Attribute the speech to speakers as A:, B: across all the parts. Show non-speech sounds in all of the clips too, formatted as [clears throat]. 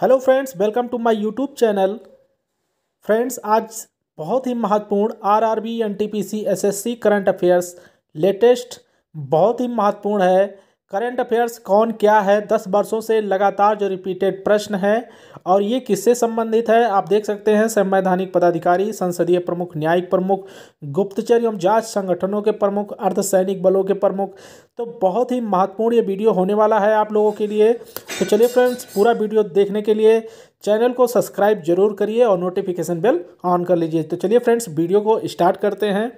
A: hello friends welcome to my YouTube channel friends आज बहुत ही महत्वपूर्ण RRB NTPC SSC current affairs latest बहुत ही महत्वपूर्ण है करंट अफेयर्स कौन क्या है दस वर्षों से लगातार जो रिपीटेड प्रश्न है और ये किससे संबंधित है आप देख सकते हैं संवैधानिक पदाधिकारी संसदीय प्रमुख न्यायिक प्रमुख गुप्तचर एवं जांच संगठनों के प्रमुख अर्धसैनिक बलों के प्रमुख तो बहुत ही महत्वपूर्ण ये वीडियो होने वाला है आप लोगों के लिए तो चलिए फ्रेंड्स पूरा वीडियो देखने के लिए चैनल को सब्सक्राइब जरूर करिए और नोटिफिकेशन बेल ऑन कर लीजिए तो चलिए फ्रेंड्स वीडियो को स्टार्ट करते हैं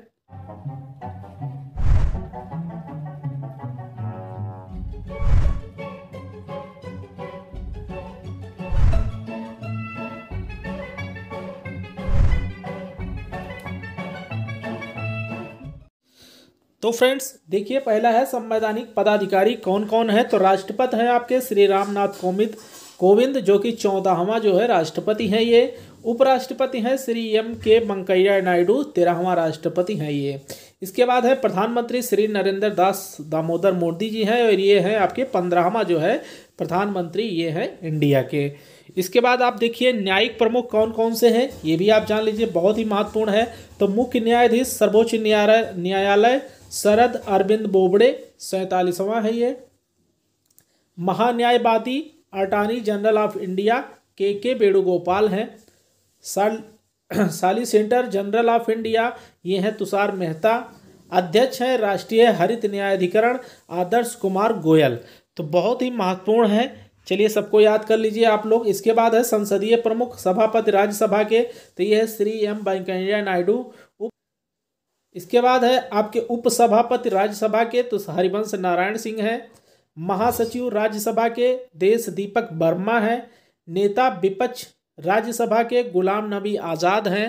A: तो फ्रेंड्स देखिए पहला है संवैधानिक पदाधिकारी कौन कौन है तो राष्ट्रपति हैं आपके श्री रामनाथ कोविंद कोविंद जो कि चौदहवा जो है राष्ट्रपति हैं ये उपराष्ट्रपति हैं श्री एम के वेंकैया नायडू तेरहवा राष्ट्रपति हैं ये इसके बाद है प्रधानमंत्री श्री नरेंद्र दास दामोदर मोदी जी हैं और ये हैं आपके पंद्रहवा जो है प्रधानमंत्री ये हैं इंडिया के इसके बाद आप देखिए न्यायिक प्रमुख कौन कौन से हैं ये भी आप जान लीजिए बहुत ही महत्वपूर्ण है तो मुख्य न्यायाधीश सर्वोच्च न्यायालय न्यायालय शरद अरविंद बोबड़े सैतालीसवां है ये महान्यायवादी attorney general of India K K Venugopal हैं साल [clears throat] सॉलिसिटर जनरल ऑफ इंडिया ये हैं तुषार मेहता अध्यक्ष हैं राष्ट्रीय हरित न्यायाधिकरण आदर्श कुमार गोयल तो बहुत ही महत्वपूर्ण है चलिए सबको याद कर लीजिए आप लोग इसके बाद है संसदीय प्रमुख सभापति राज्यसभा के तो ये है श्री एम वेंकैया नायडू इसके बाद है आपके उपसभापति राज्यसभा के तो हरिवंश नारायण सिंह हैं महासचिव राज्यसभा के देश दीपक वर्मा हैं नेता विपक्ष राज्यसभा के गुलाम नबी आज़ाद हैं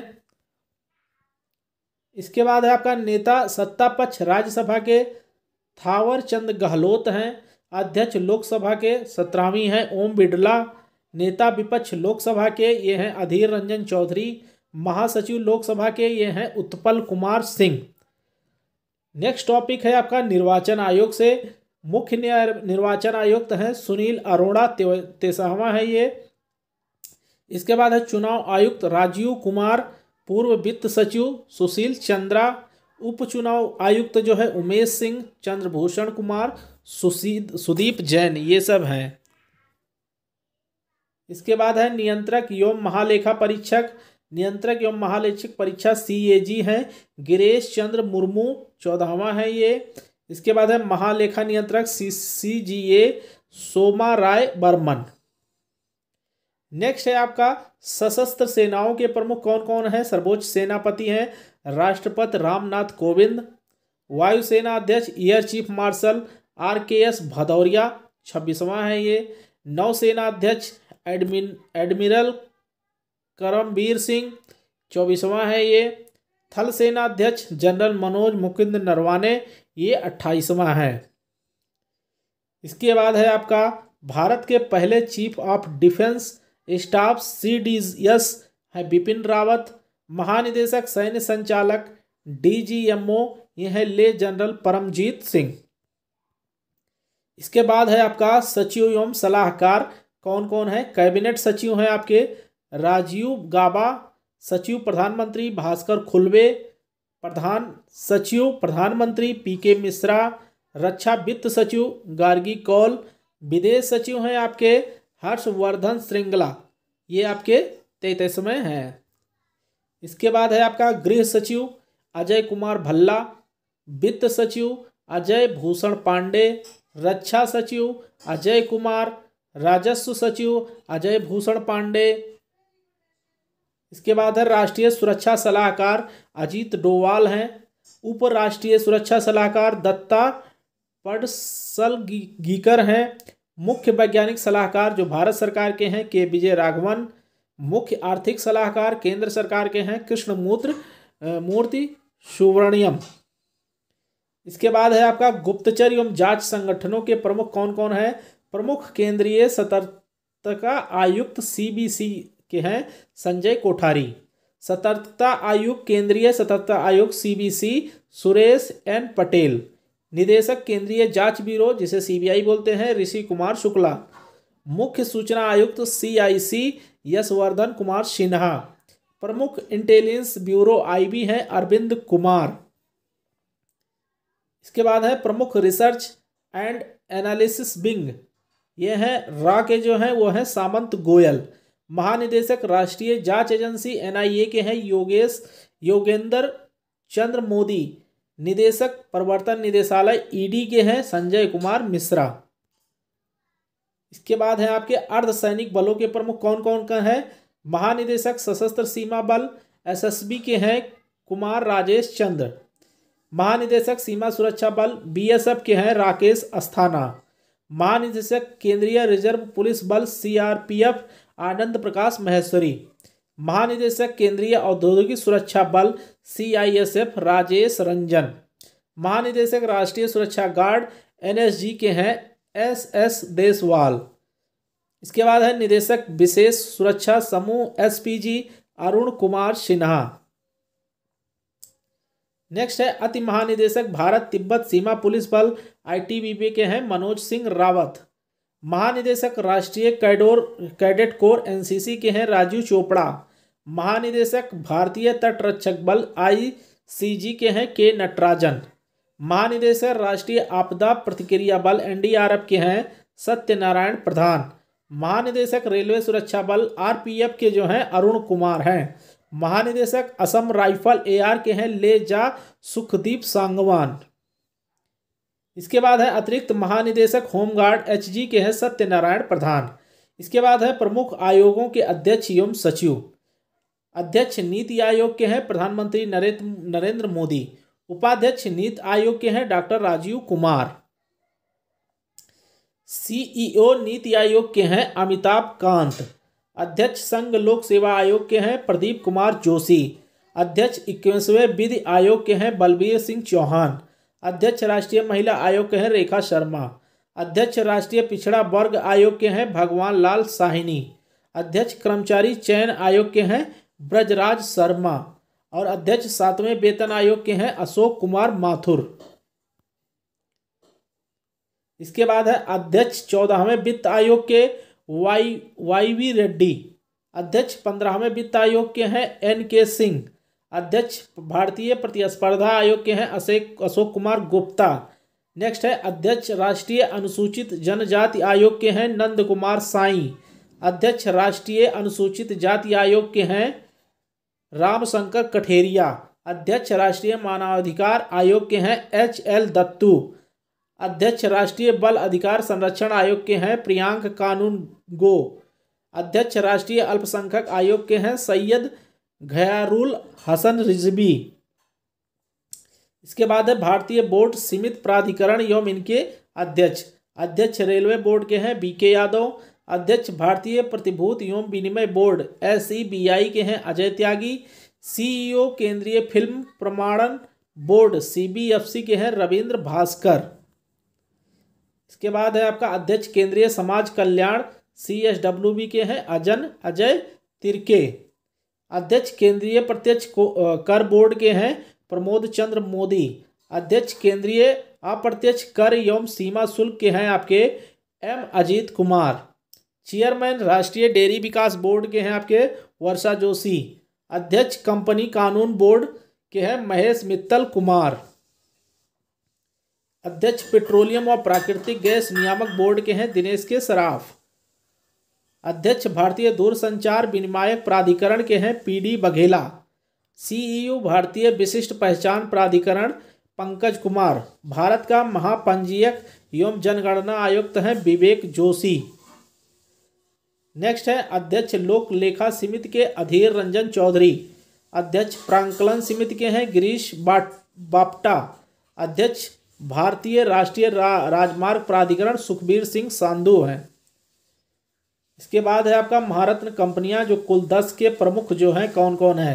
A: इसके बाद है आपका नेता सत्ता पक्ष राज्यसभा के थावर चंद गहलोत हैं अध्यक्ष लोकसभा के सत्रहवीं हैं ओम बिड़ला नेता विपक्ष लोकसभा के ये हैं अधीर रंजन चौधरी महासचिव लोकसभा के ये हैं उत्पल कुमार सिंह नेक्स्ट टॉपिक है आपका निर्वाचन आयोग से मुख्य निर्वाचन आयुक्त हैं सुनील अरोड़ा तेसहवा है ये इसके बाद है चुनाव आयुक्त राजीव कुमार पूर्व वित्त सचिव सुशील चंद्रा उप चुनाव आयुक्त जो है उमेश सिंह चंद्रभूषण कुमार सुशील सुदीप जैन ये सब हैं इसके बाद है नियंत्रक एवं महालेखा परीक्षक नियंत्रक एवं महालेक्षक परीक्षा सी ए जी है गिरेश चंद्र मुर्मू चौदहवा है ये इसके बाद है महालेखा नियंत्रक C C G A Soma Roy Burman next है आपका सशस्त्र सेनाओं के प्रमुख कौन कौन है सर्वोच्च सेनापति हैं राष्ट्रपति रामनाथ कोविंद वायुसेना अध्यक्ष air chief marshal R K S Bhadauria छब्बीसवां है ये नौसेना अध्यक्ष एडमिन एडमिरल करमवीर सिंह चौबीसवां है ये थल सेनाध्यक्ष जनरल मनोज मुकुंद नरवाने ये अट्ठाईसवां है इसके बाद है आपका भारत के पहले chief of defence staff C D S है बिपिन रावत महानिदेशक सैन्य संचालक डी जी एम ओ ये है ले जनरल परमजीत सिंह इसके बाद है आपका सचिव एवं सलाहकार कौन कौन है कैबिनेट सचिव हैं आपके राजीव गाबा सचिव प्रधानमंत्री भास्कर खुलवे प्रधान सचिव प्रधानमंत्री पी के मिश्रा रक्षा वित्त सचिव गार्गी कौल विदेश सचिव हैं आपके हर्षवर्धन श्रृंगला ये आपके तैतीसवें हैं इसके बाद है आपका गृह सचिव अजय कुमार भल्ला वित्त सचिव अजय भूषण पांडे रक्षा सचिव अजय कुमार राजस्व सचिव अजय भूषण पांडे इसके बाद है राष्ट्रीय सुरक्षा सलाहकार अजीत डोवाल हैं उपराष्ट्रीय सुरक्षा सलाहकार दत्ता पडसलगीकर हैं मुख्य वैज्ञानिक सलाहकार जो भारत सरकार के हैं के विजय राघवन मुख्य आर्थिक सलाहकार केंद्र सरकार के हैं कृष्णमूत्र मूर्ति सुवर्णियम इसके बाद है आपका गुप्तचर एवं जांच संगठनों के प्रमुख कौन कौन है प्रमुख केंद्रीय सतर्कता आयुक्त सीबीसी के हैं संजय कोठारी सतर्कता आयोग केंद्रीय सतर्कता आयोग सीबीसी सुरेश एन पटेल निदेशक केंद्रीय जांच ब्यूरो जिसे सीबीआई बोलते हैं ऋषि कुमार शुक्ला मुख्य सूचना आयुक्त सीआईसी यशवर्धन कुमार सिन्हा प्रमुख इंटेलिजेंस ब्यूरो आईबी हैं अरविंद कुमार इसके बाद है प्रमुख रिसर्च एंड एनालिसिस बिंग ये हैं रा के जो हैं वो हैं सामंत गोयल महानिदेशक राष्ट्रीय जांच एजेंसी एनआईए के हैं योगेश योगेंद्र चंद्र मोदी निदेशक प्रवर्तन निदेशालय ईडी के हैं संजय कुमार मिश्रा इसके बाद है आपके अर्धसैनिक बलों के प्रमुख कौन कौन का है महानिदेशक सशस्त्र सीमा बल एसएसबी के हैं कुमार राजेश चंद्र महानिदेशक सीमा सुरक्षा बल बीएसएफ के हैं राकेश अस्थाना महानिदेशक केंद्रीय रिजर्व पुलिस बल सीआरपीएफ आनंद प्रकाश महेश्वरी महानिदेशक केंद्रीय औद्योगिक सुरक्षा बल सीआईएसएफ राजेश रंजन महानिदेशक राष्ट्रीय सुरक्षा गार्ड एनएसजी के हैं एस एस देसवाल इसके बाद है निदेशक विशेष सुरक्षा समूह एसपीजी अरुण कुमार सिन्हा नेक्स्ट है अति महानिदेशक भारत तिब्बत सीमा पुलिस बल आईटीबीपी के हैं मनोज सिंह रावत महानिदेशक राष्ट्रीय कैडोर कैडेट कोर एनसीसी के हैं राजीव चोपड़ा महानिदेशक भारतीय तटरक्षक बल आईसीजी के हैं के नटराजन महानिदेशक राष्ट्रीय आपदा प्रतिक्रिया बल एनडीआरएफ के हैं सत्यनारायण प्रधान महानिदेशक रेलवे सुरक्षा बल आरपीएफ के जो हैं अरुण कुमार हैं महानिदेशक असम राइफल एआर के हैं लेजा सुखदीप सांगवान इसके बाद है अतिरिक्त महानिदेशक होमगार्ड एच जी के हैं सत्यनारायण प्रधान इसके बाद है प्रमुख आयोगों के अध्यक्ष एवं सचिव अध्यक्ष नीति आयोग के हैं प्रधानमंत्री नरेंद्र नरेंद्र मोदी उपाध्यक्ष नीति आयोग के हैं डॉक्टर राजीव कुमार सीईओ नीति आयोग के हैं अमिताभ कांत अध्यक्ष संघ लोक सेवा आयोग के हैं प्रदीप कुमार जोशी अध्यक्ष इक्कीसवें विधि आयोग के हैं बलबीर सिंह चौहान अध्यक्ष राष्ट्रीय महिला आयोग के हैं रेखा शर्मा अध्यक्ष राष्ट्रीय पिछड़ा वर्ग आयोग के हैं भगवान लाल साहिनी अध्यक्ष कर्मचारी चयन आयोग के हैं ब्रजराज शर्मा और अध्यक्ष सातवें वेतन आयोग के हैं अशोक कुमार माथुर इसके बाद है अध्यक्ष चौदहवें वित्त आयोग के वाई वाई वी रेड्डी अध्यक्ष पंद्रहवें वित्त आयोग के हैं एन के सिंह अध्यक्ष भारतीय प्रतिस्पर्धा आयोग के हैं अशोक अशोक कुमार गुप्ता नेक्स्ट है अध्यक्ष राष्ट्रीय अनुसूचित जनजाति आयोग के हैं नंद कुमार साई अध्यक्ष राष्ट्रीय अनुसूचित जाति आयोग के हैं रामशंकर कठेरिया अध्यक्ष राष्ट्रीय मानवाधिकार आयोग के हैं एच एल दत्तू अध्यक्ष राष्ट्रीय बल अधिकार संरक्षण आयोग के हैं प्रियांक कानून गो अध्यक्ष राष्ट्रीय अल्पसंख्यक आयोग के हैं सैयद घयारुल हसन रिजबी इसके बाद है भारतीय बोर्ड सीमित प्राधिकरण एवं इनके अध्यक्ष अध्यक्ष रेलवे बोर्ड के हैं बी के यादव अध्यक्ष भारतीय प्रतिभूत एवं विनिमय बोर्ड एस के हैं अजय त्यागी सीईओ केंद्रीय फिल्म प्रमाणन बोर्ड सीबीएफसी के हैं रविंद्र भास्कर इसके बाद है आपका अध्यक्ष केंद्रीय समाज कल्याण सी के हैं अजन अजय तिरके अध्यक्ष केंद्रीय प्रत्यक्ष कर बोर्ड के हैं प्रमोद चंद्र मोदी अध्यक्ष केंद्रीय अप्रत्यक्ष कर एवं सीमा शुल्क के हैं आपके एम अजीत कुमार चेयरमैन राष्ट्रीय डेयरी विकास बोर्ड के हैं आपके वर्षा जोशी अध्यक्ष कंपनी कानून बोर्ड के हैं महेश मित्तल कुमार अध्यक्ष पेट्रोलियम और प्राकृतिक गैस नियामक बोर्ड के हैं दिनेश के सराफ अध्यक्ष भारतीय दूरसंचार विनिमायक प्राधिकरण के हैं पीडी बघेला सीईओ भारतीय विशिष्ट पहचान प्राधिकरण पंकज कुमार भारत का महापंजीयक एवं जनगणना आयुक्त हैं विवेक जोशी नेक्स्ट है अध्यक्ष लोक लेखा समिति के अधीर रंजन चौधरी अध्यक्ष प्रांकलन समिति के हैं गिरीश बाप्टा बापटा अध्यक्ष भारतीय राष्ट्रीय रा, राजमार्ग प्राधिकरण सुखबीर सिंह सांधु हैं इसके बाद है आपका महारत्न कंपनियां जो कुल दस के प्रमुख जो हैं कौन कौन है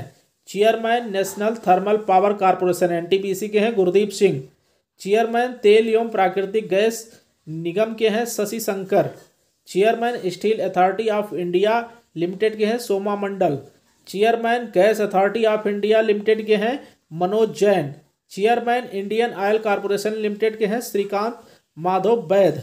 A: chairman national thermal power corporation N के हैं गुरदीप सिंह चेयरमैन तेल एवं प्राकृतिक गैस निगम के हैं Shashi Shankar chairman steel authority of India limited के हैं Soma Mondal chairman gas authority of India limited के हैं Manoj Jain chairman Indian oil corporation limited के हैं श्रीकांत माधव बैद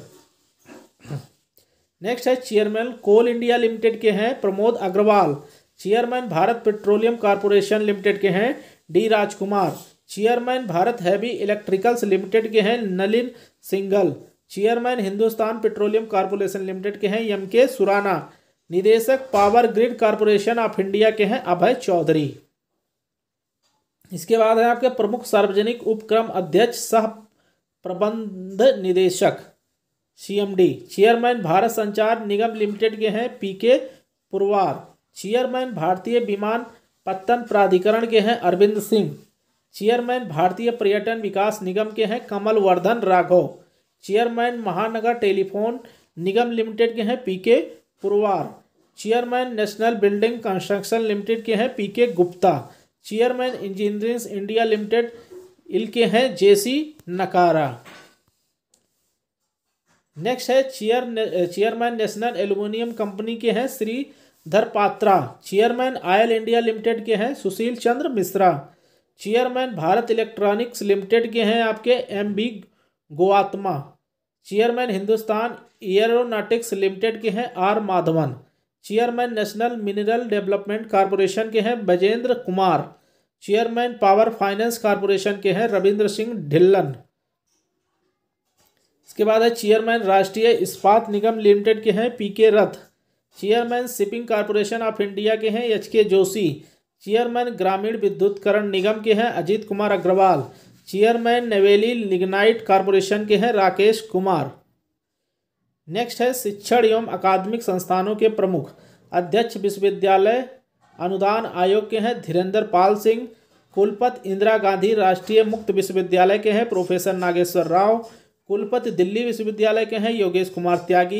A: नेक्स्ट है चेयरमैन कोल इंडिया लिमिटेड के हैं Pramod Agarwal chairman Bharat petroleum corporation limited के हैं D Rajkumar chairman Bharat heavy electricals limited के हैं Nalin Singhal chairman Hindustan petroleum corporation limited के हैं एम के सुराना निदेशक power grid corporation of India के हैं अभय चौधरी इसके बाद है आपके प्रमुख सार्वजनिक उपक्रम अध्यक्ष सह प्रबंध निदेशक सीएमडी चेयरमैन भारत संचार निगम लिमिटेड के हैं पीके पुरवार चेयरमैन भारतीय विमान पत्तन प्राधिकरण के हैं अरविंद सिंह चेयरमैन भारतीय पर्यटन विकास निगम के हैं Kamal Vardhan Raghav chairman Mahanagar Telephone Nigam Limited के हैं PK Purwar chairman National Building Construction Limited के हैं PK Gupta chairman Engineering India Limited इल के हैं जेसी नकारा नेक्स्ट है chair chairman National Aluminium Company के हैं Shri Dharpatra chairman Oil India limited के हैं Sushil Chandra Mishra chairman Bharat Electronics Limited के हैं आपके एम बी गोआत्मा चेयरमैन हिंदुस्तान एयरोनाटिक्स लिमिटेड के हैं are Madhavan chairman national mineral development corporation के हैं Baijendra Kumar chairman power finance corporation के हैं रविंद्र सिंह ढिल्लन इसके बाद है चेयरमैन राष्ट्रीय इस्पात निगम लिमिटेड के हैं P K Rath chairman shipping corporation of India के हैं एच के जोशी चेयरमैन ग्रामीण विद्युतकरण निगम के हैं Ajit Kumar Agarwal chairman Neyveli lignite corporation के हैं राकेश कुमार नेक्स्ट है शिक्षण एवं अकादमिक संस्थानों के प्रमुख अध्यक्ष विश्वविद्यालय अनुदान आयोग के हैं धीरेन्द्र पाल सिंह कुलपत इंदिरा गांधी राष्ट्रीय मुक्त विश्वविद्यालय के हैं प्रोफेसर नागेश्वर राव कुलपति दिल्ली विश्वविद्यालय के हैं योगेश कुमार त्यागी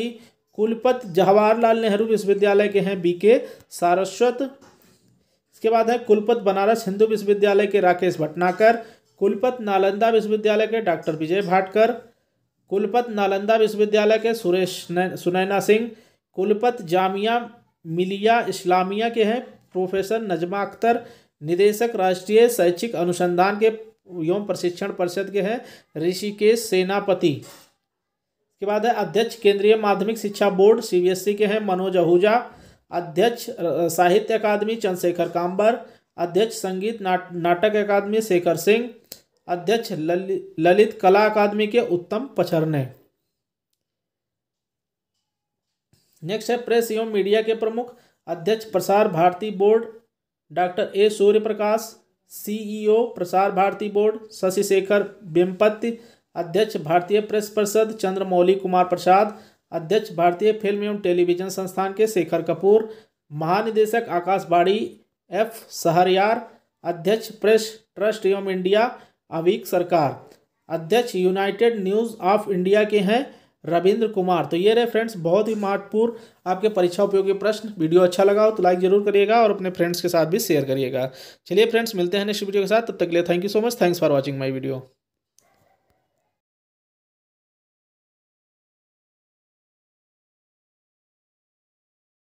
A: कुलपति जवाहरलाल नेहरू विश्वविद्यालय के हैं बी के सारस्वत इसके बाद है कुलपत बनारस हिंदू विश्वविद्यालय के राकेश भटनाकर कुलपत नालंदा विश्वविद्यालय के डॉक्टर विजय भाटकर कुलपत नालंदा विश्वविद्यालय के सुरेश सुनैना सिंह कुलपत जामिया मिलिया इस्लामिया के हैं प्रोफेसर नजमा अख्तर निदेशक राष्ट्रीय शैक्षिक अनुसंधान के एवं प्रशिक्षण परिषद के हैं ऋषिकेश सेनापति के बाद है अध्यक्ष केंद्रीय माध्यमिक शिक्षा बोर्ड सीबीएसई e के हैं मनोज आहूजा अध्यक्ष साहित्य अकादमी चंद्रशेखर काम्बर अध्यक्ष संगीत नाट, नाटक अकादमी शेखर सिंह अध्यक्ष ललित कला अकादमी के उत्तम पछरने नेक्स्ट है प्रेस एवं मीडिया के प्रमुख अध्यक्ष Prasar Bharati board doctor A Surya Prakash CEO Prasar Bharati board Shashi Shekhar Vempati अध्यक्ष भारतीय प्रेस परिषद चंद्रमौली कुमार प्रसाद अध्यक्ष भारतीय फिल्म एवं टेलीविजन संस्थान के शेखर कपूर महानिदेशक आकाशवाणी एफ सहरियार अध्यक्ष प्रेस ट्रस्ट एवं इंडिया अवीक सरकार अध्यक्ष यूनाइटेड न्यूज़ ऑफ इंडिया के हैं रविंद्र कुमार तो ये रहे फ्रेंड्स बहुत ही महत्वपूर्ण आपके परीक्षा उपयोगी प्रश्न वीडियो अच्छा लगा हो तो लाइक जरूर करिएगा और अपने फ्रेंड्स के साथ भी शेयर करिएगा चलिए फ्रेंड्स मिलते हैं नेक्स्ट वीडियो के साथ तब तक के लिए thank you so much thanks for watching my video